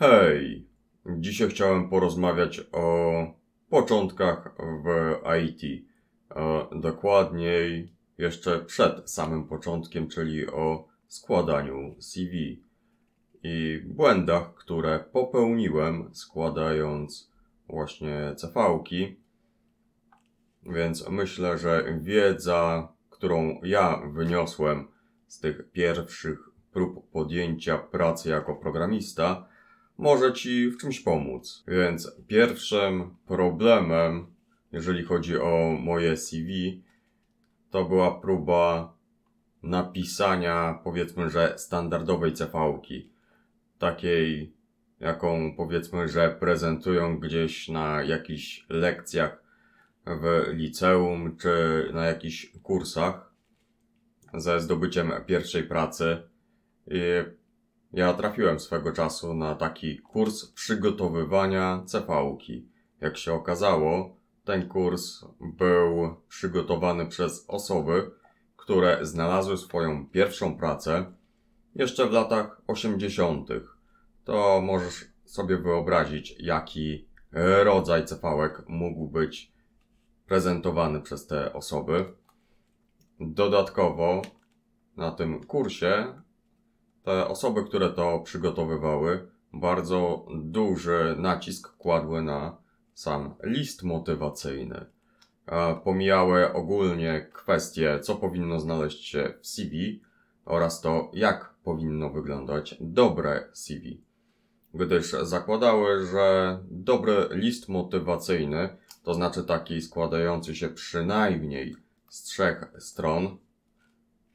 Hej, dzisiaj chciałem porozmawiać o początkach w IT. E, dokładniej jeszcze przed samym początkiem, czyli o składaniu CV i błędach, które popełniłem składając właśnie CV-ki. Więc myślę, że wiedza, którą ja wyniosłem z tych pierwszych prób podjęcia pracy jako programista, może Ci w czymś pomóc. Więc pierwszym problemem, jeżeli chodzi o moje CV, to była próba napisania, powiedzmy, że standardowej CV-ki. Takiej, jaką powiedzmy, że prezentują gdzieś na jakichś lekcjach w liceum czy na jakichś kursach ze zdobyciem pierwszej pracy. I ja trafiłem swego czasu na taki kurs przygotowywania cepałki. Jak się okazało, ten kurs był przygotowany przez osoby, które znalazły swoją pierwszą pracę jeszcze w latach 80. To możesz sobie wyobrazić, jaki rodzaj cepałek mógł być prezentowany przez te osoby. Dodatkowo na tym kursie te osoby, które to przygotowywały, bardzo duży nacisk kładły na sam list motywacyjny. E, pomijały ogólnie kwestie, co powinno znaleźć się w CV oraz to, jak powinno wyglądać dobre CV. Gdyż zakładały, że dobry list motywacyjny, to znaczy taki składający się przynajmniej z trzech stron,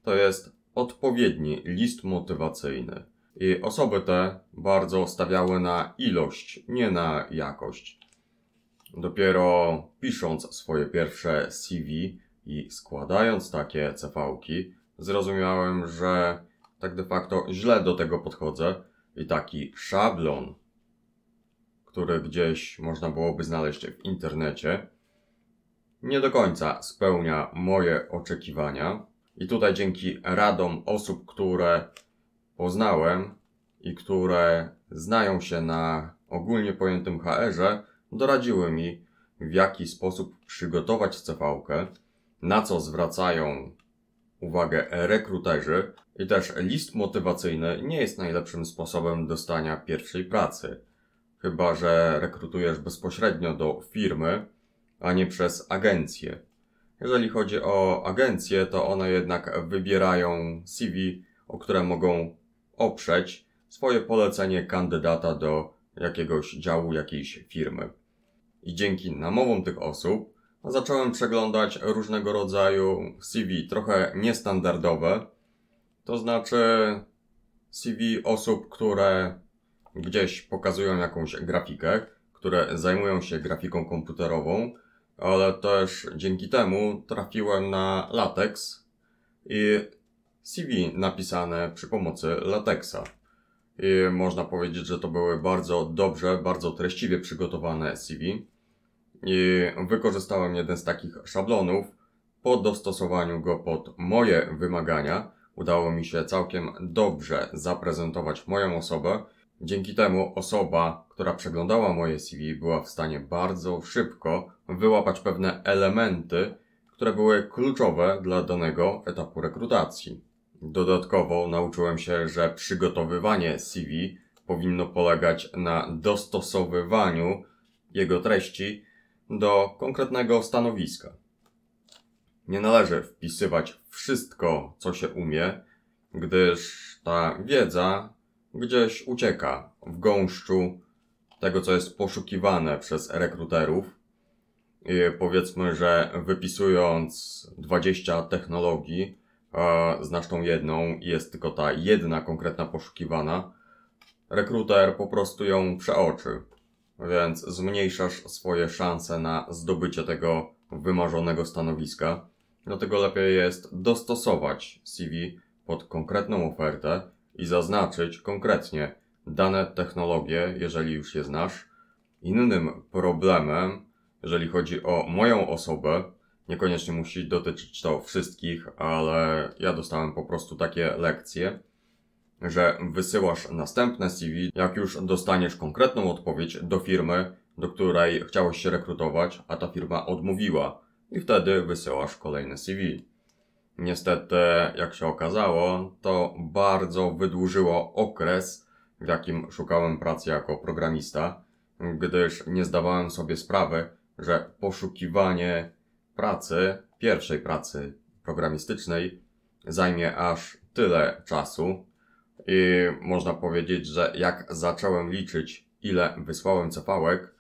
to jest odpowiedni list motywacyjny. I osoby te bardzo stawiały na ilość, nie na jakość. Dopiero pisząc swoje pierwsze CV i składając takie cv zrozumiałem, że tak de facto źle do tego podchodzę i taki szablon, który gdzieś można byłoby znaleźć w internecie, nie do końca spełnia moje oczekiwania i tutaj dzięki radom osób, które poznałem i które znają się na ogólnie pojętym HR-ze, doradziły mi, w jaki sposób przygotować cv na co zwracają uwagę rekruterzy i też list motywacyjny nie jest najlepszym sposobem dostania pierwszej pracy. Chyba, że rekrutujesz bezpośrednio do firmy, a nie przez agencję. Jeżeli chodzi o agencje, to one jednak wybierają CV, o które mogą oprzeć swoje polecenie kandydata do jakiegoś działu, jakiejś firmy. I dzięki namowom tych osób no, zacząłem przeglądać różnego rodzaju CV, trochę niestandardowe, to znaczy CV osób, które gdzieś pokazują jakąś grafikę, które zajmują się grafiką komputerową, ale też dzięki temu trafiłem na LaTeX i CV napisane przy pomocy lateksa. I można powiedzieć, że to były bardzo dobrze, bardzo treściwie przygotowane CV. I wykorzystałem jeden z takich szablonów po dostosowaniu go pod moje wymagania. Udało mi się całkiem dobrze zaprezentować moją osobę Dzięki temu osoba, która przeglądała moje CV, była w stanie bardzo szybko wyłapać pewne elementy, które były kluczowe dla danego etapu rekrutacji. Dodatkowo nauczyłem się, że przygotowywanie CV powinno polegać na dostosowywaniu jego treści do konkretnego stanowiska. Nie należy wpisywać wszystko, co się umie, gdyż ta wiedza gdzieś ucieka w gąszczu tego, co jest poszukiwane przez rekruterów. I powiedzmy, że wypisując 20 technologii, e, znasz tą jedną i jest tylko ta jedna konkretna poszukiwana, rekruter po prostu ją przeoczy, więc zmniejszasz swoje szanse na zdobycie tego wymarzonego stanowiska. Dlatego lepiej jest dostosować CV pod konkretną ofertę i zaznaczyć konkretnie dane technologie, jeżeli już je znasz. Innym problemem, jeżeli chodzi o moją osobę, niekoniecznie musi dotyczyć to wszystkich, ale ja dostałem po prostu takie lekcje, że wysyłasz następne CV, jak już dostaniesz konkretną odpowiedź do firmy, do której chciałeś się rekrutować, a ta firma odmówiła, i wtedy wysyłasz kolejne CV. Niestety, jak się okazało, to bardzo wydłużyło okres, w jakim szukałem pracy jako programista, gdyż nie zdawałem sobie sprawy, że poszukiwanie pracy, pierwszej pracy programistycznej, zajmie aż tyle czasu. I można powiedzieć, że jak zacząłem liczyć, ile wysłałem cefałek,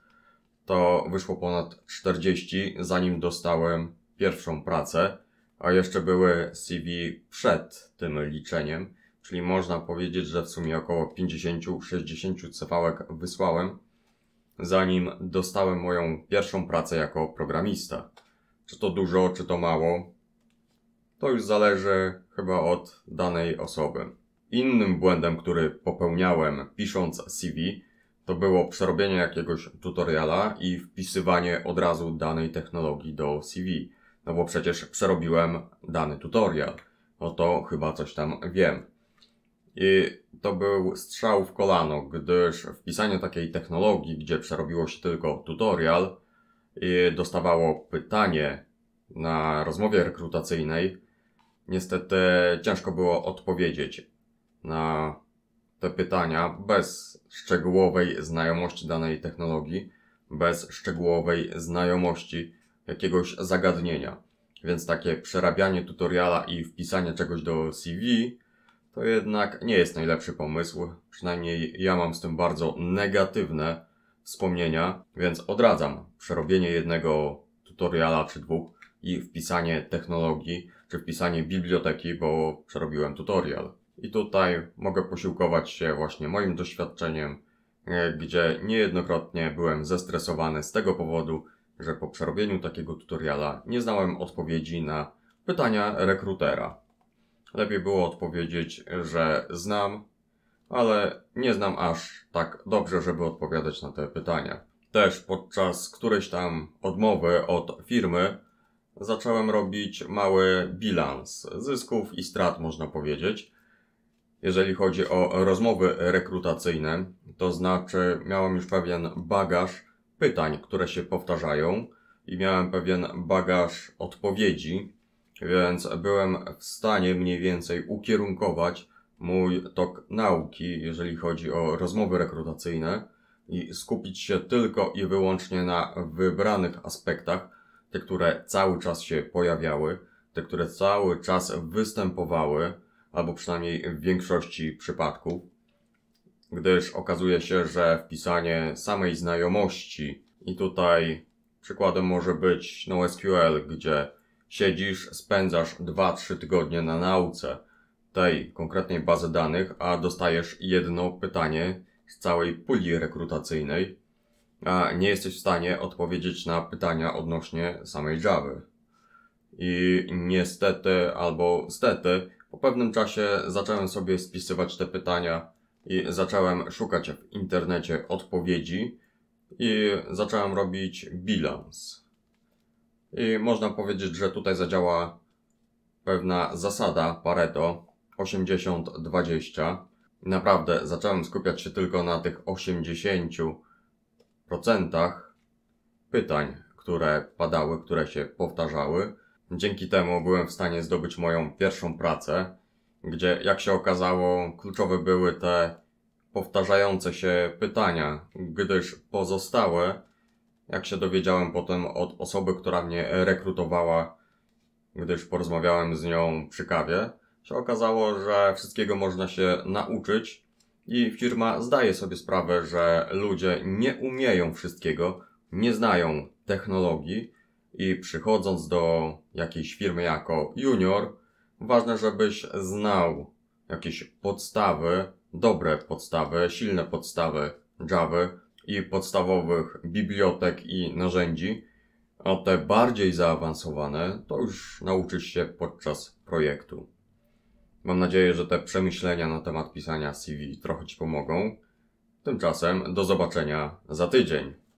to wyszło ponad 40, zanim dostałem pierwszą pracę a jeszcze były CV przed tym liczeniem, czyli można powiedzieć, że w sumie około 50-60 cefałek wysłałem, zanim dostałem moją pierwszą pracę jako programista. Czy to dużo, czy to mało, to już zależy chyba od danej osoby. Innym błędem, który popełniałem pisząc CV, to było przerobienie jakiegoś tutoriala i wpisywanie od razu danej technologii do CV. No bo przecież przerobiłem dany tutorial. No to chyba coś tam wiem. I to był strzał w kolano, gdyż wpisanie takiej technologii, gdzie przerobiło się tylko tutorial, i dostawało pytanie na rozmowie rekrutacyjnej. Niestety ciężko było odpowiedzieć na te pytania bez szczegółowej znajomości danej technologii, bez szczegółowej znajomości jakiegoś zagadnienia. Więc takie przerabianie tutoriala i wpisanie czegoś do CV to jednak nie jest najlepszy pomysł. Przynajmniej ja mam z tym bardzo negatywne wspomnienia, więc odradzam przerobienie jednego tutoriala czy dwóch i wpisanie technologii czy wpisanie biblioteki, bo przerobiłem tutorial. I tutaj mogę posiłkować się właśnie moim doświadczeniem, e, gdzie niejednokrotnie byłem zestresowany z tego powodu, że po przerobieniu takiego tutoriala nie znałem odpowiedzi na pytania rekrutera. Lepiej było odpowiedzieć, że znam, ale nie znam aż tak dobrze, żeby odpowiadać na te pytania. Też podczas którejś tam odmowy od firmy zacząłem robić mały bilans zysków i strat, można powiedzieć. Jeżeli chodzi o rozmowy rekrutacyjne, to znaczy miałem już pewien bagaż pytań, które się powtarzają i miałem pewien bagaż odpowiedzi, więc byłem w stanie mniej więcej ukierunkować mój tok nauki, jeżeli chodzi o rozmowy rekrutacyjne i skupić się tylko i wyłącznie na wybranych aspektach, te, które cały czas się pojawiały, te, które cały czas występowały, albo przynajmniej w większości przypadków gdyż okazuje się, że wpisanie samej znajomości i tutaj przykładem może być NoSQL, gdzie siedzisz, spędzasz 2-3 tygodnie na nauce tej konkretnej bazy danych, a dostajesz jedno pytanie z całej puli rekrutacyjnej, a nie jesteś w stanie odpowiedzieć na pytania odnośnie samej Java. I niestety albo stety, po pewnym czasie zacząłem sobie spisywać te pytania i zacząłem szukać w internecie odpowiedzi i zacząłem robić bilans. I można powiedzieć, że tutaj zadziała pewna zasada Pareto 80-20. Naprawdę zacząłem skupiać się tylko na tych 80% pytań, które padały, które się powtarzały. Dzięki temu byłem w stanie zdobyć moją pierwszą pracę gdzie jak się okazało kluczowe były te powtarzające się pytania, gdyż pozostałe, jak się dowiedziałem potem od osoby, która mnie rekrutowała, gdyż porozmawiałem z nią przy kawie, się okazało, że wszystkiego można się nauczyć i firma zdaje sobie sprawę, że ludzie nie umieją wszystkiego, nie znają technologii i przychodząc do jakiejś firmy jako junior, Ważne, żebyś znał jakieś podstawy, dobre podstawy, silne podstawy Java i podstawowych bibliotek i narzędzi, a te bardziej zaawansowane to już nauczysz się podczas projektu. Mam nadzieję, że te przemyślenia na temat pisania CV trochę Ci pomogą. Tymczasem do zobaczenia za tydzień.